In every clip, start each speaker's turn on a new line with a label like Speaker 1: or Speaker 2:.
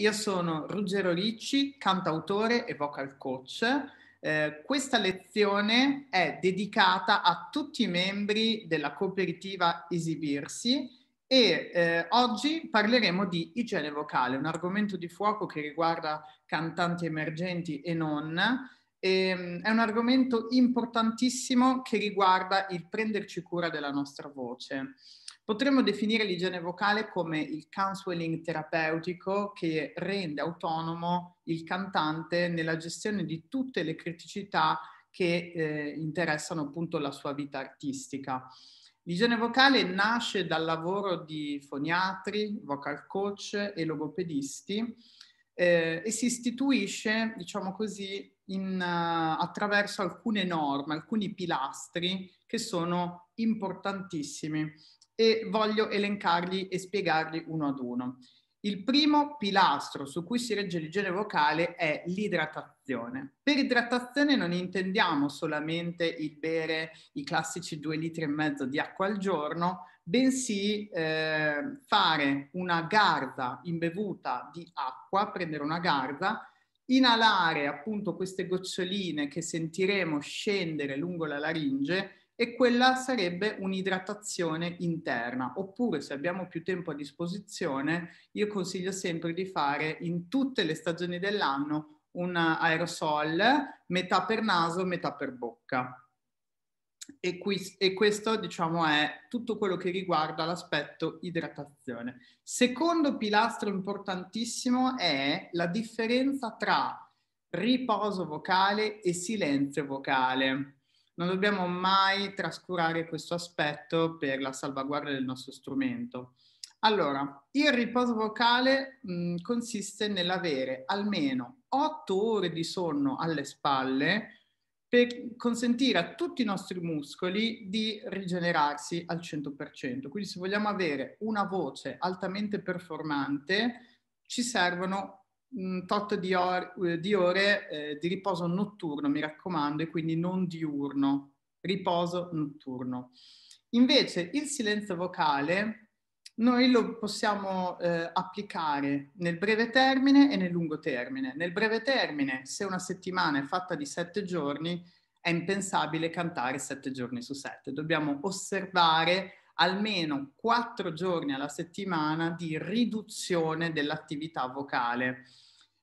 Speaker 1: io sono Ruggero Ricci, cantautore e vocal coach. Eh, questa lezione è dedicata a tutti i membri della cooperativa Esibirsi e eh, oggi parleremo di igiene vocale, un argomento di fuoco che riguarda cantanti emergenti e non. E, ehm, è un argomento importantissimo che riguarda il prenderci cura della nostra voce. Potremmo definire l'igiene vocale come il counseling terapeutico che rende autonomo il cantante nella gestione di tutte le criticità che eh, interessano appunto la sua vita artistica. L'igiene vocale nasce dal lavoro di foniatri, vocal coach e logopedisti eh, e si istituisce, diciamo così, in, uh, attraverso alcune norme, alcuni pilastri che sono importantissimi e voglio elencarli e spiegarli uno ad uno. Il primo pilastro su cui si regge l'igiene vocale è l'idratazione. Per idratazione non intendiamo solamente il bere i classici due litri e mezzo di acqua al giorno, bensì eh, fare una garza imbevuta di acqua, prendere una garza, inalare appunto queste goccioline che sentiremo scendere lungo la laringe e quella sarebbe un'idratazione interna. Oppure se abbiamo più tempo a disposizione, io consiglio sempre di fare in tutte le stagioni dell'anno un aerosol metà per naso, metà per bocca. E, qui, e, questo diciamo è tutto quello che riguarda l'aspetto idratazione. Secondo pilastro importantissimo è la differenza tra riposo vocale e silenzio vocale. Non dobbiamo mai trascurare questo aspetto per la salvaguardia del nostro strumento. Allora, il riposo vocale mh, consiste nell'avere almeno otto ore di sonno alle spalle per consentire a tutti i nostri muscoli di rigenerarsi al 100%. Quindi se vogliamo avere una voce altamente performante, ci servono un tot di, or- eh, di ore eh, di riposo notturno, mi raccomando, e quindi non diurno, riposo notturno. Invece il silenzio vocale noi lo possiamo eh, applicare nel breve termine e nel lungo termine. Nel breve termine, se una settimana è fatta di sette giorni, è impensabile cantare sette giorni su sette. Dobbiamo osservare almeno quattro giorni alla settimana di riduzione dell'attività vocale.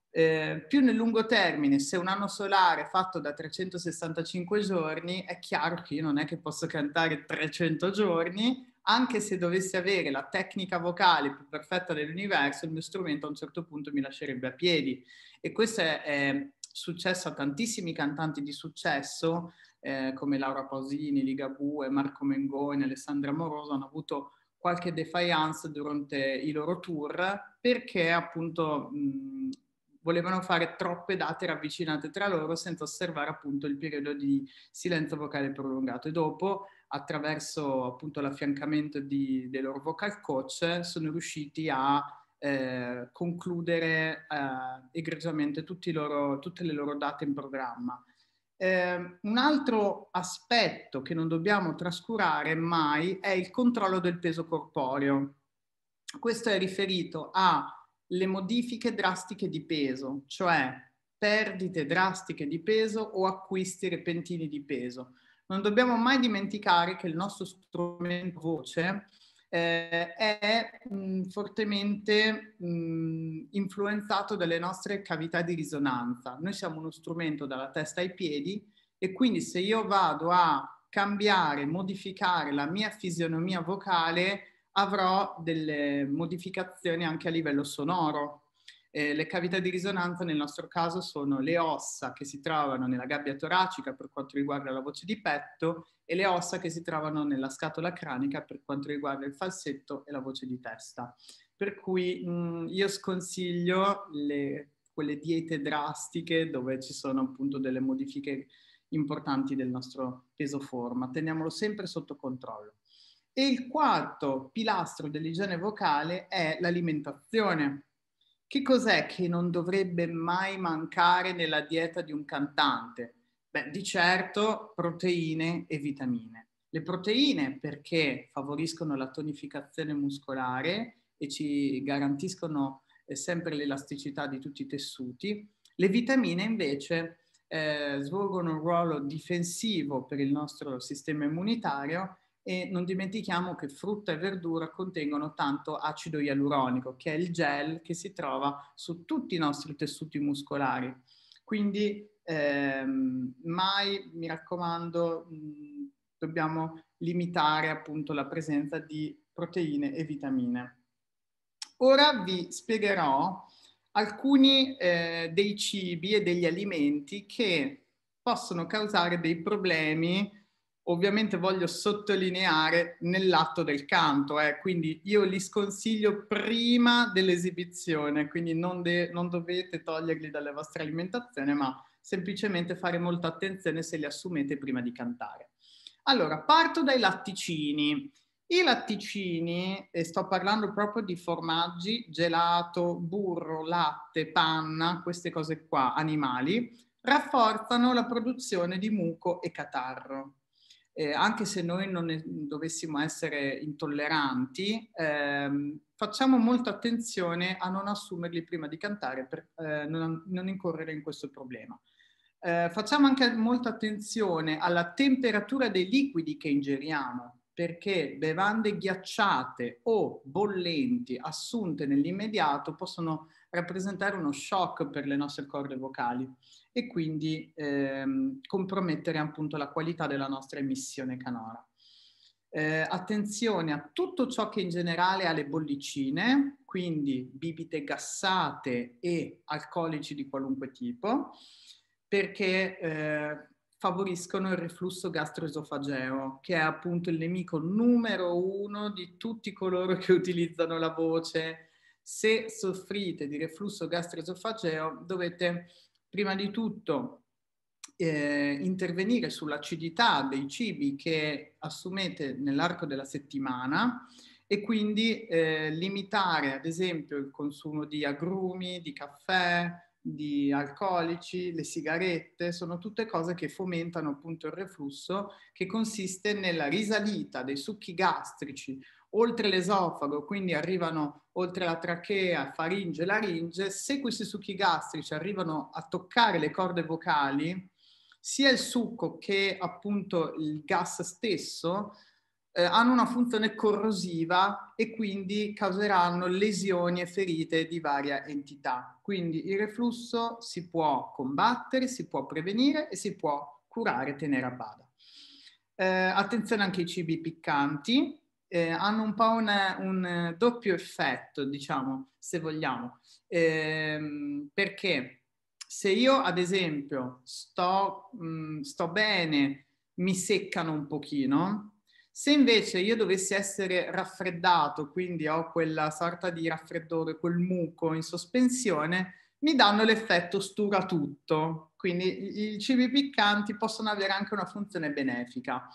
Speaker 1: Eh, più nel lungo termine, se un anno solare è fatto da 365 giorni, è chiaro che io non è che posso cantare 300 giorni, anche se dovessi avere la tecnica vocale più perfetta dell'universo, il mio strumento a un certo punto mi lascerebbe a piedi. E questo è, è successo a tantissimi cantanti di successo, eh, come Laura Pausini, Ligabue, Marco Mengoni, Alessandra Moroso, hanno avuto qualche defiance durante i loro tour perché appunto mh, volevano fare troppe date ravvicinate tra loro senza osservare appunto il periodo di silenzio vocale prolungato e dopo attraverso appunto l'affiancamento di, dei loro vocal coach sono riusciti a eh, concludere eh, egregiamente loro, tutte le loro date in programma. Eh, un altro aspetto che non dobbiamo trascurare mai è il controllo del peso corporeo. Questo è riferito alle modifiche drastiche di peso, cioè perdite drastiche di peso o acquisti repentini di peso. Non dobbiamo mai dimenticare che il nostro strumento voce eh, è mh, mm, fortemente mh, mm, influenzato dalle nostre cavità di risonanza. Noi siamo uno strumento dalla testa ai piedi e quindi se io vado a cambiare, modificare la mia fisionomia vocale, avrò delle modificazioni anche a livello sonoro. Eh, le cavità di risonanza nel nostro caso sono le ossa che si trovano nella gabbia toracica per quanto riguarda la voce di petto e le ossa che si trovano nella scatola cranica per quanto riguarda il falsetto e la voce di testa. Per cui mh, mm, io sconsiglio le, quelle diete drastiche dove ci sono appunto delle modifiche importanti del nostro peso forma. Teniamolo sempre sotto controllo. E il quarto pilastro dell'igiene vocale è l'alimentazione. Che cos'è che non dovrebbe mai mancare nella dieta di un cantante? Beh, di certo proteine e vitamine. Le proteine perché favoriscono la tonificazione muscolare e ci garantiscono eh, sempre l'elasticità di tutti i tessuti. Le vitamine invece eh, svolgono un ruolo difensivo per il nostro sistema immunitario e non dimentichiamo che frutta e verdura contengono tanto acido ialuronico, che è il gel che si trova su tutti i nostri tessuti muscolari. Quindi ehm, mai, mi raccomando, mh, mm, dobbiamo limitare appunto la presenza di proteine e vitamine. Ora vi spiegherò alcuni eh, dei cibi e degli alimenti che possono causare dei problemi ovviamente voglio sottolineare nell'atto del canto, eh, quindi io li sconsiglio prima dell'esibizione, quindi non, de- non dovete toglierli dalla vostra alimentazione, ma semplicemente fare molta attenzione se li assumete prima di cantare. Allora, parto dai latticini. I latticini, e sto parlando proprio di formaggi, gelato, burro, latte, panna, queste cose qua, animali, rafforzano la produzione di muco e catarro eh, anche se noi non ne, dovessimo essere intolleranti, ehm, facciamo molta attenzione a non assumerli prima di cantare per eh, non, non, incorrere in questo problema. Eh, facciamo anche molta attenzione alla temperatura dei liquidi che ingeriamo, perché bevande ghiacciate o bollenti assunte nell'immediato possono rappresentare uno shock per le nostre corde vocali e quindi ehm, compromettere appunto la qualità della nostra emissione canora. Eh, attenzione a tutto ciò che in generale ha le bollicine, quindi bibite gassate e alcolici di qualunque tipo, perché eh, favoriscono il reflusso gastroesofageo, che è appunto il nemico numero uno di tutti coloro che utilizzano la voce. Se soffrite di reflusso gastroesofageo dovete prima di tutto eh, intervenire sull'acidità dei cibi che assumete nell'arco della settimana e quindi eh, limitare ad esempio il consumo di agrumi, di caffè, di alcolici, le sigarette, sono tutte cose che fomentano appunto il reflusso che consiste nella risalita dei succhi gastrici oltre l'esofago, quindi arrivano oltre la trachea, faringe, laringe, se questi succhi gastrici arrivano a toccare le corde vocali, sia il succo che appunto il gas stesso eh, hanno una funzione corrosiva e quindi causeranno lesioni e ferite di varia entità. Quindi il reflusso si può combattere, si può prevenire e si può curare e tenere a bada. Eh, attenzione anche ai cibi piccanti, eh, hanno un po' un, un, eh, doppio effetto, diciamo, se vogliamo. Ehm, perché se io, ad esempio, sto, mh, mm, sto bene, mi seccano un pochino, se invece io dovessi essere raffreddato, quindi ho quella sorta di raffreddore, quel muco in sospensione, mi danno l'effetto stura tutto. Quindi i cibi piccanti possono avere anche una funzione benefica.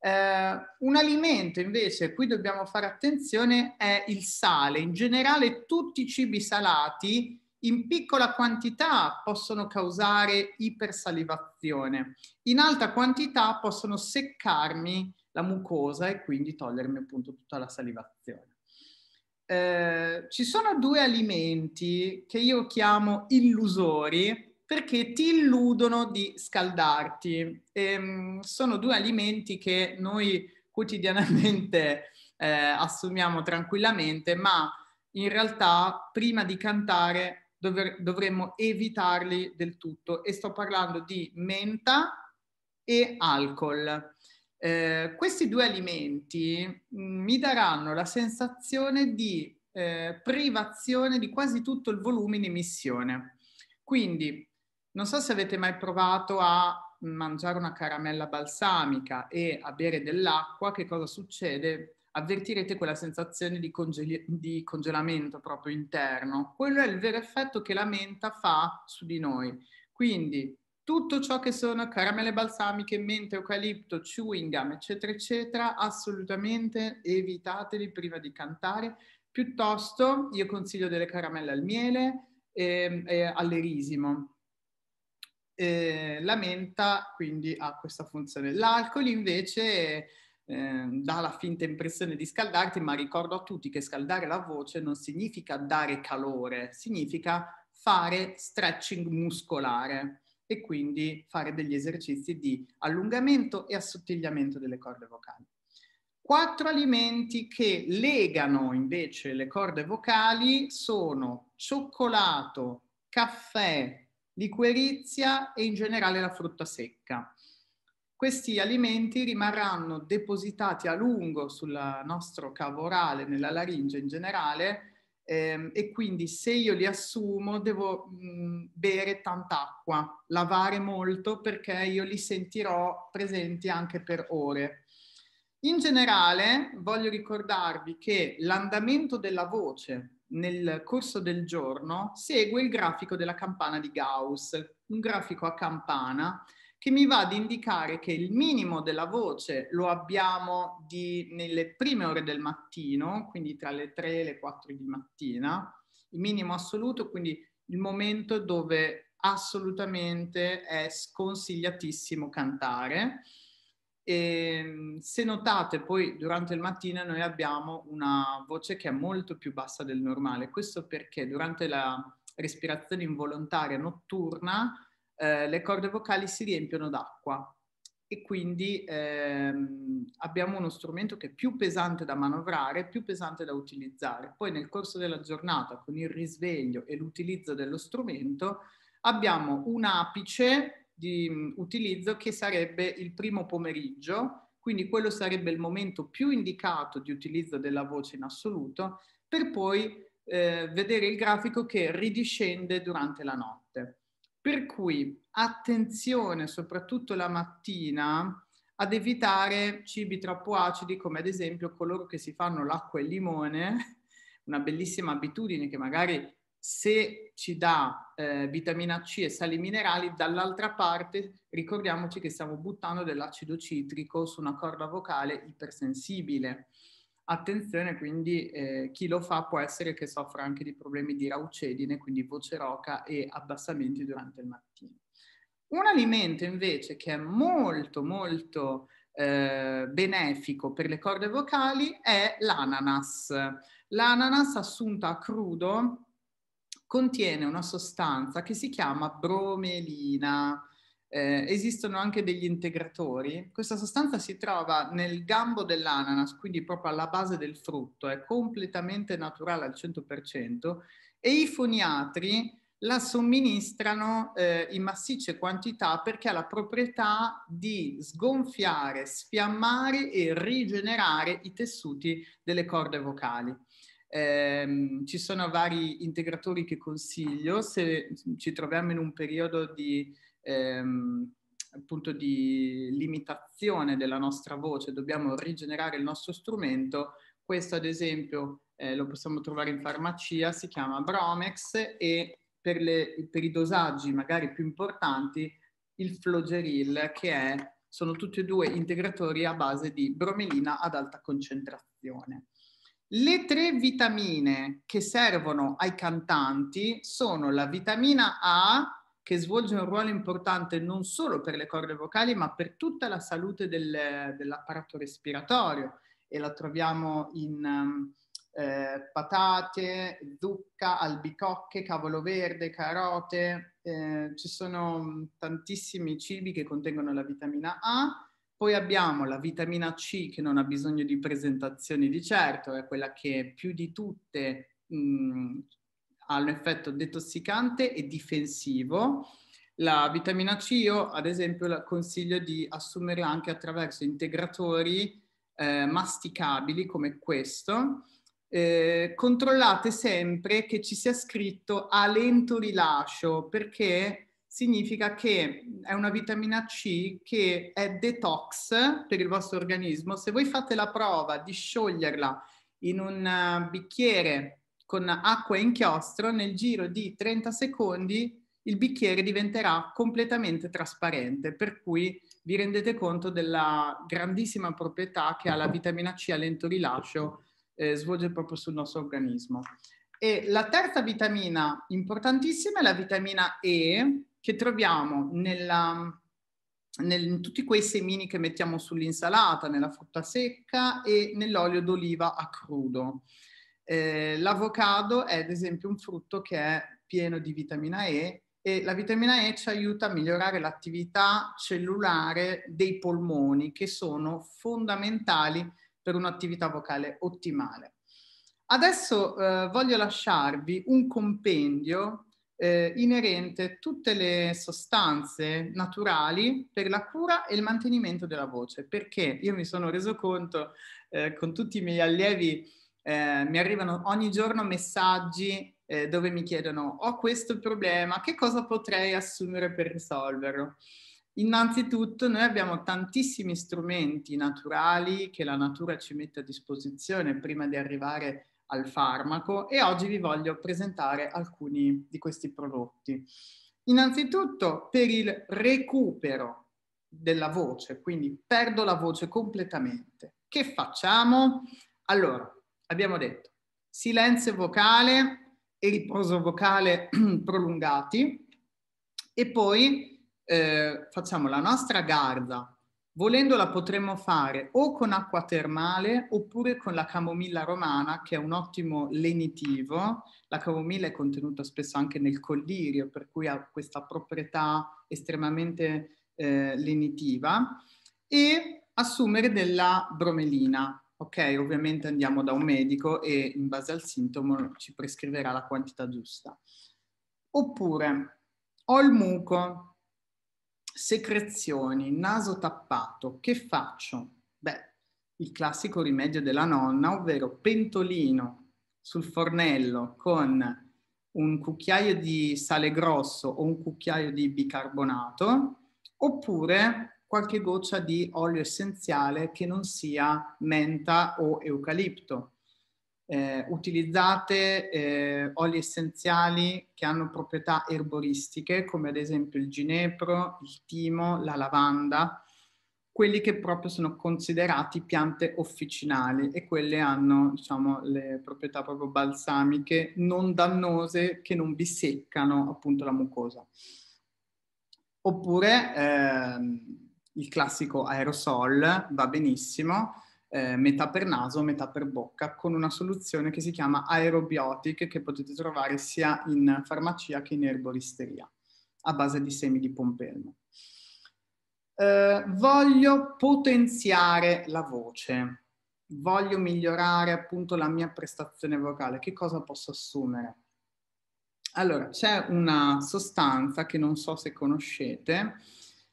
Speaker 1: Eh, un alimento invece a cui dobbiamo fare attenzione è il sale. In generale tutti i cibi salati in piccola quantità possono causare ipersalivazione, in alta quantità possono seccarmi la mucosa e quindi togliermi appunto tutta la salivazione. Eh, ci sono due alimenti che io chiamo illusori, perché ti illudono di scaldarti. E, ehm, sono due alimenti che noi quotidianamente eh, assumiamo tranquillamente, ma in realtà prima di cantare dov- dovremmo evitarli del tutto e sto parlando di menta e alcol. Eh, questi due alimenti mm, mi daranno la sensazione di eh, privazione di quasi tutto il volume in emissione. Quindi non so se avete mai provato a mangiare una caramella balsamica e a bere dell'acqua, che cosa succede? Avvertirete quella sensazione di, congeli- di congelamento proprio interno. Quello è il vero effetto che la menta fa su di noi. Quindi tutto ciò che sono caramelle balsamiche, mente, eucalipto, chewing gum, eccetera, eccetera, assolutamente evitateli prima di cantare. Piuttosto io consiglio delle caramelle al miele e, ehm, e all'erisimo eh, la menta quindi ha questa funzione. L'alcol invece eh, dà la finta impressione di scaldarti, ma ricordo a tutti che scaldare la voce non significa dare calore, significa fare stretching muscolare e quindi fare degli esercizi di allungamento e assottigliamento delle corde vocali. Quattro alimenti che legano invece le corde vocali sono cioccolato, caffè, liquerizia e in generale la frutta secca. Questi alimenti rimarranno depositati a lungo sul nostro cavo orale, nella laringe in generale, ehm, e quindi se io li assumo devo mh, mm, bere tanta acqua, lavare molto perché io li sentirò presenti anche per ore. In generale voglio ricordarvi che l'andamento della voce nel corso del giorno segue il grafico della campana di Gauss, un grafico a campana che mi va ad indicare che il minimo della voce lo abbiamo di, nelle prime ore del mattino, quindi tra le 3 e le 4 di mattina, il minimo assoluto, quindi il momento dove assolutamente è sconsigliatissimo cantare e ehm, se notate poi durante il mattino noi abbiamo una voce che è molto più bassa del normale, questo perché durante la respirazione involontaria notturna eh, le corde vocali si riempiono d'acqua e quindi ehm, abbiamo uno strumento che è più pesante da manovrare, più pesante da utilizzare. Poi nel corso della giornata con il risveglio e l'utilizzo dello strumento abbiamo un apice di utilizzo che sarebbe il primo pomeriggio, quindi quello sarebbe il momento più indicato di utilizzo della voce in assoluto, per poi eh, vedere il grafico che ridiscende durante la notte. Per cui attenzione soprattutto la mattina ad evitare cibi troppo acidi come ad esempio coloro che si fanno l'acqua e il limone, una bellissima abitudine che magari se ci dà eh, vitamina C e sali minerali, dall'altra parte ricordiamoci che stiamo buttando dell'acido citrico su una corda vocale ipersensibile. Attenzione quindi eh, chi lo fa può essere che soffra anche di problemi di raucedine, quindi voce roca e abbassamenti durante il mattino. Un alimento invece che è molto molto eh, benefico per le corde vocali è l'ananas. L'ananas assunta a crudo contiene una sostanza che si chiama bromelina. Eh, esistono anche degli integratori. Questa sostanza si trova nel gambo dell'ananas, quindi proprio alla base del frutto, è completamente naturale al 100% e i foniatri la somministrano eh, in massicce quantità perché ha la proprietà di sgonfiare, sfiammare e rigenerare i tessuti delle corde vocali. Eh, ci sono vari integratori che consiglio se ci troviamo in un periodo di, ehm, di limitazione della nostra voce, dobbiamo rigenerare il nostro strumento. Questo ad esempio eh, lo possiamo trovare in farmacia, si chiama Bromex e per, le, per i dosaggi magari più importanti il Flogeril che è, sono tutti e due integratori a base di bromelina ad alta concentrazione. Le tre vitamine che servono ai cantanti sono la vitamina A, che svolge un ruolo importante non solo per le corde vocali, ma per tutta la salute del, dell'apparato respiratorio e la troviamo in eh, patate, zucca, albicocche, cavolo verde, carote. Eh, ci sono tantissimi cibi che contengono la vitamina A poi abbiamo la vitamina C che non ha bisogno di presentazioni di certo, è quella che più di tutte mh, ha un effetto detossicante e difensivo. La vitamina C io ad esempio la consiglio di assumere anche attraverso integratori eh, masticabili come questo. Eh, controllate sempre che ci sia scritto a lento rilascio perché significa che è una vitamina C che è detox per il vostro organismo. Se voi fate la prova di scioglierla in un eh, bicchiere con acqua e inchiostro, nel giro di 30 secondi il bicchiere diventerà completamente trasparente, per cui vi rendete conto della grandissima proprietà che ha la vitamina C a lento rilascio, eh, svolge proprio sul nostro organismo. E la terza vitamina importantissima è la vitamina E, che troviamo nella, nel, in tutti quei semini che mettiamo sull'insalata, nella frutta secca e nell'olio d'oliva a crudo. Eh, l'avocado è ad esempio un frutto che è pieno di vitamina E e la vitamina E ci aiuta a migliorare l'attività cellulare dei polmoni che sono fondamentali per un'attività vocale ottimale. Adesso eh, voglio lasciarvi un compendio eh, inerente tutte le sostanze naturali per la cura e il mantenimento della voce, perché io mi sono reso conto eh, con tutti i miei allievi, eh, mi arrivano ogni giorno messaggi eh, dove mi chiedono ho questo problema, che cosa potrei assumere per risolverlo? Innanzitutto noi abbiamo tantissimi strumenti naturali che la natura ci mette a disposizione prima di arrivare a al farmaco e oggi vi voglio presentare alcuni di questi prodotti. Innanzitutto per il recupero della voce, quindi perdo la voce completamente. Che facciamo? Allora, abbiamo detto silenzio vocale e riposo vocale prolungati e poi eh, facciamo la nostra garza Volendola potremmo fare o con acqua termale oppure con la camomilla romana, che è un ottimo lenitivo. La camomilla è contenuta spesso anche nel collirio, per cui ha questa proprietà estremamente eh, lenitiva. E assumere della bromelina. Ok, ovviamente andiamo da un medico e in base al sintomo ci prescriverà la quantità giusta. Oppure ho il muco, secrezioni, naso tappato, che faccio? Beh, il classico rimedio della nonna, ovvero pentolino sul fornello con un cucchiaio di sale grosso o un cucchiaio di bicarbonato, oppure qualche goccia di olio essenziale che non sia menta o eucalipto eh, utilizzate eh, oli essenziali che hanno proprietà erboristiche, come ad esempio il ginepro, il timo, la lavanda, quelli che proprio sono considerati piante officinali e quelle hanno diciamo, le proprietà proprio balsamiche non dannose che non vi seccano appunto la mucosa. Oppure eh, il classico aerosol va benissimo, eh, metà per naso, metà per bocca, con una soluzione che si chiama Aerobiotic, che potete trovare sia in farmacia che in erboristeria, a base di semi di pompelmo. Eh, voglio potenziare la voce, voglio migliorare appunto la mia prestazione vocale. Che cosa posso assumere? Allora, c'è una sostanza che non so se conoscete,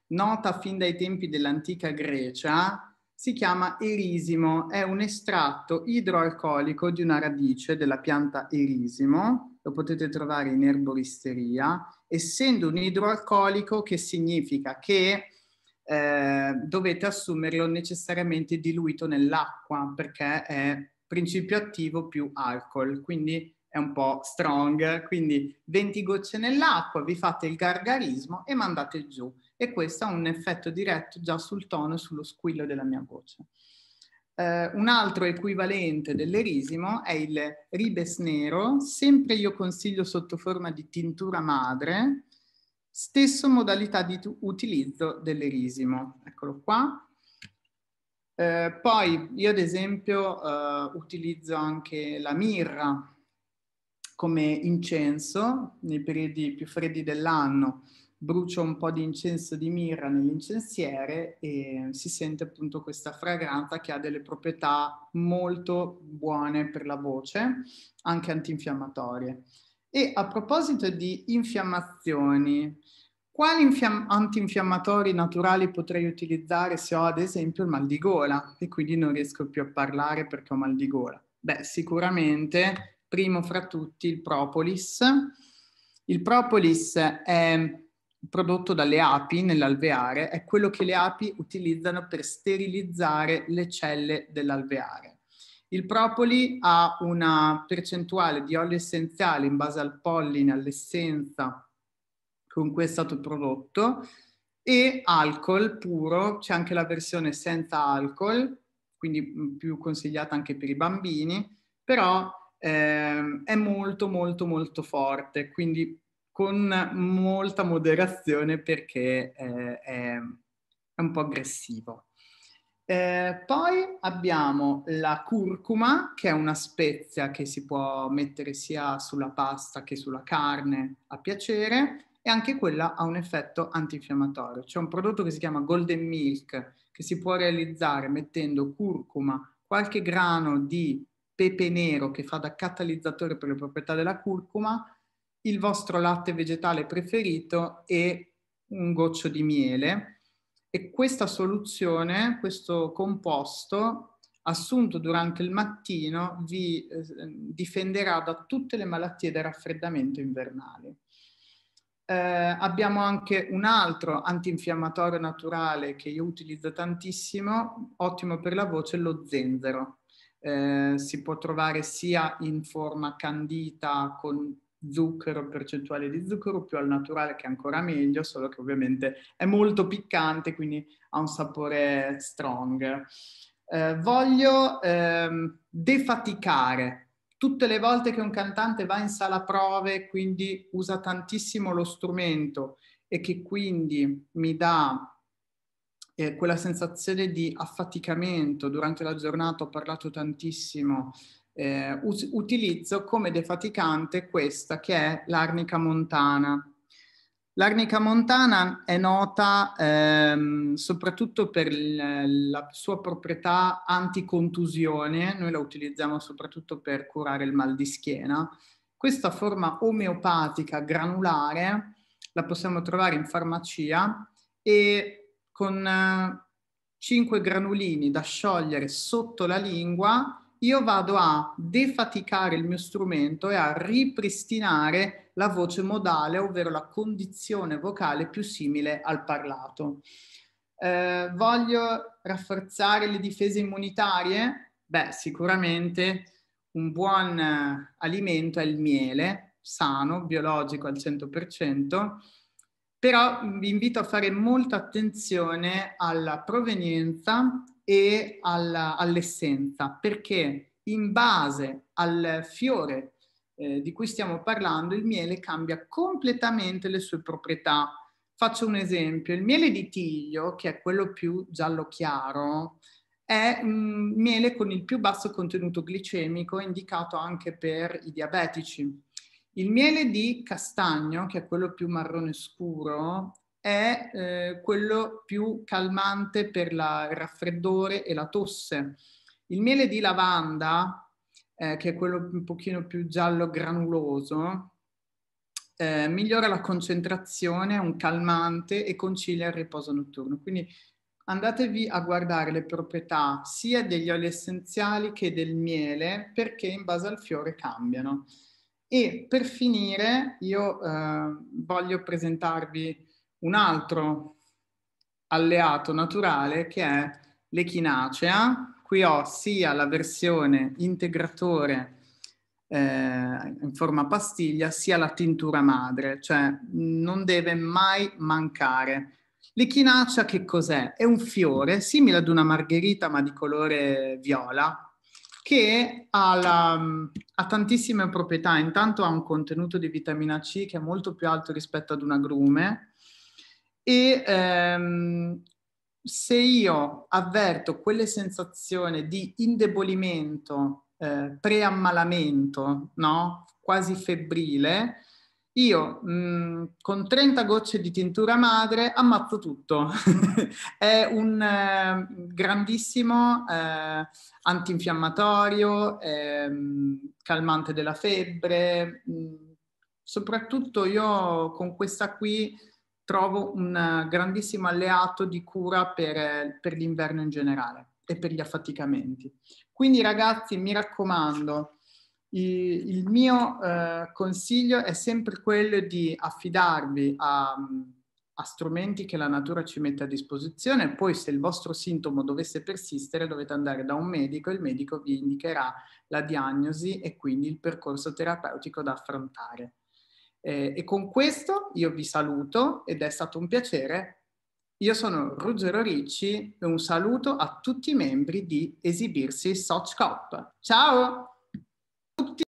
Speaker 1: nota fin dai tempi dell'antica Grecia, si chiama erisimo, è un estratto idroalcolico di una radice della pianta erisimo, lo potete trovare in erboristeria, essendo un idroalcolico che significa che eh, dovete assumerlo necessariamente diluito nell'acqua perché è principio attivo più alcol, quindi è un po' strong, quindi 20 gocce nell'acqua, vi fate il gargarismo e mandate giù e questo ha un effetto diretto già sul tono e sullo squillo della mia voce. Eh, un altro equivalente dell'erisimo è il ribes nero, sempre io consiglio sotto forma di tintura madre, stesso modalità di utilizzo dell'erisimo. Eccolo qua. Eh, poi io ad esempio eh, utilizzo anche la mirra come incenso nei periodi più freddi dell'anno brucio un po' di incenso di mirra nell'incensiere e si sente appunto questa fragranza che ha delle proprietà molto buone per la voce, anche antinfiammatorie. E a proposito di infiammazioni, quali infiam- antinfiammatori naturali potrei utilizzare se ho ad esempio il mal di gola e quindi non riesco più a parlare perché ho mal di gola? Beh, sicuramente primo fra tutti il propolis. Il propolis è prodotto dalle api nell'alveare è quello che le api utilizzano per sterilizzare le celle dell'alveare. Il propoli ha una percentuale di olio essenziale in base al polline, all'essenza con cui è stato prodotto e alcol puro, c'è anche la versione senza alcol, quindi mm, più consigliata anche per i bambini, però eh, è molto molto molto forte, quindi con molta moderazione perché eh, è, è, un po' aggressivo. Eh, poi abbiamo la curcuma, che è una spezia che si può mettere sia sulla pasta che sulla carne a piacere e anche quella ha un effetto antinfiammatorio. C'è un prodotto che si chiama Golden Milk che si può realizzare mettendo curcuma, qualche grano di pepe nero che fa da catalizzatore per le proprietà della curcuma, il vostro latte vegetale preferito e un goccio di miele. E questa soluzione, questo composto assunto durante il mattino, vi eh, difenderà da tutte le malattie da raffreddamento invernale. Eh, abbiamo anche un altro antinfiammatorio naturale che io utilizzo tantissimo, ottimo per la voce, lo zenzero. Eh, si può trovare sia in forma candita con zucchero, percentuale di zucchero, più al naturale che è ancora meglio, solo che ovviamente è molto piccante, quindi ha un sapore strong. Eh, voglio ehm, defaticare. Tutte le volte che un cantante va in sala prove, quindi usa tantissimo lo strumento e che quindi mi dà eh, quella sensazione di affaticamento durante la giornata, ho parlato tantissimo, eh, us- utilizzo come defaticante questa che è l'arnica montana. L'arnica montana è nota ehm, soprattutto per l- la sua proprietà anticontusione, noi la utilizziamo soprattutto per curare il mal di schiena. Questa forma omeopatica granulare la possiamo trovare in farmacia e con eh, 5 granulini da sciogliere sotto la lingua io vado a defaticare il mio strumento e a ripristinare la voce modale, ovvero la condizione vocale più simile al parlato. Eh, voglio rafforzare le difese immunitarie? Beh, sicuramente un buon eh, alimento è il miele, sano, biologico al 100%, però vi invito a fare molta attenzione alla provenienza, e alla, all'essenza, perché in base al fiore eh, di cui stiamo parlando, il miele cambia completamente le sue proprietà. Faccio un esempio, il miele di tiglio, che è quello più giallo chiaro, è un miele con il più basso contenuto glicemico, indicato anche per i diabetici. Il miele di castagno, che è quello più marrone scuro, è eh, quello più calmante per la, il raffreddore e la tosse. Il miele di lavanda, eh, che è quello un pochino più giallo granuloso, eh, migliora la concentrazione, è un calmante e concilia il riposo notturno. Quindi andatevi a guardare le proprietà sia degli oli essenziali che del miele perché in base al fiore cambiano. E per finire io eh, voglio presentarvi un altro alleato naturale che è l'echinacea. Qui ho sia la versione integratore eh, in forma pastiglia sia la tintura madre, cioè non deve mai mancare. L'echinacea che cos'è? È un fiore simile ad una margherita ma di colore viola che ha, la, ha tantissime proprietà. Intanto ha un contenuto di vitamina C che è molto più alto rispetto ad un agrume, e ehm, se io avverto quelle sensazioni di indebolimento, eh, preammalamento, no? quasi febbrile, io mh, mm, con 30 gocce di tintura madre ammazzo tutto. è un eh, grandissimo eh, antinfiammatorio, eh, calmante della febbre. Mm, soprattutto io con questa qui trovo un eh, grandissimo alleato di cura per, eh, per l'inverno in generale e per gli affaticamenti. Quindi ragazzi, mi raccomando, il mio eh, consiglio è sempre quello di affidarvi a, a, strumenti che la natura ci mette a disposizione, poi se il vostro sintomo dovesse persistere dovete andare da un medico e il medico vi indicherà la diagnosi e quindi il percorso terapeutico da affrontare. Eh, e con questo io vi saluto ed è stato un piacere. Io sono Ruggero Ricci e un saluto a tutti i membri di Esibirsi Soch Cop. Ciao! Tutti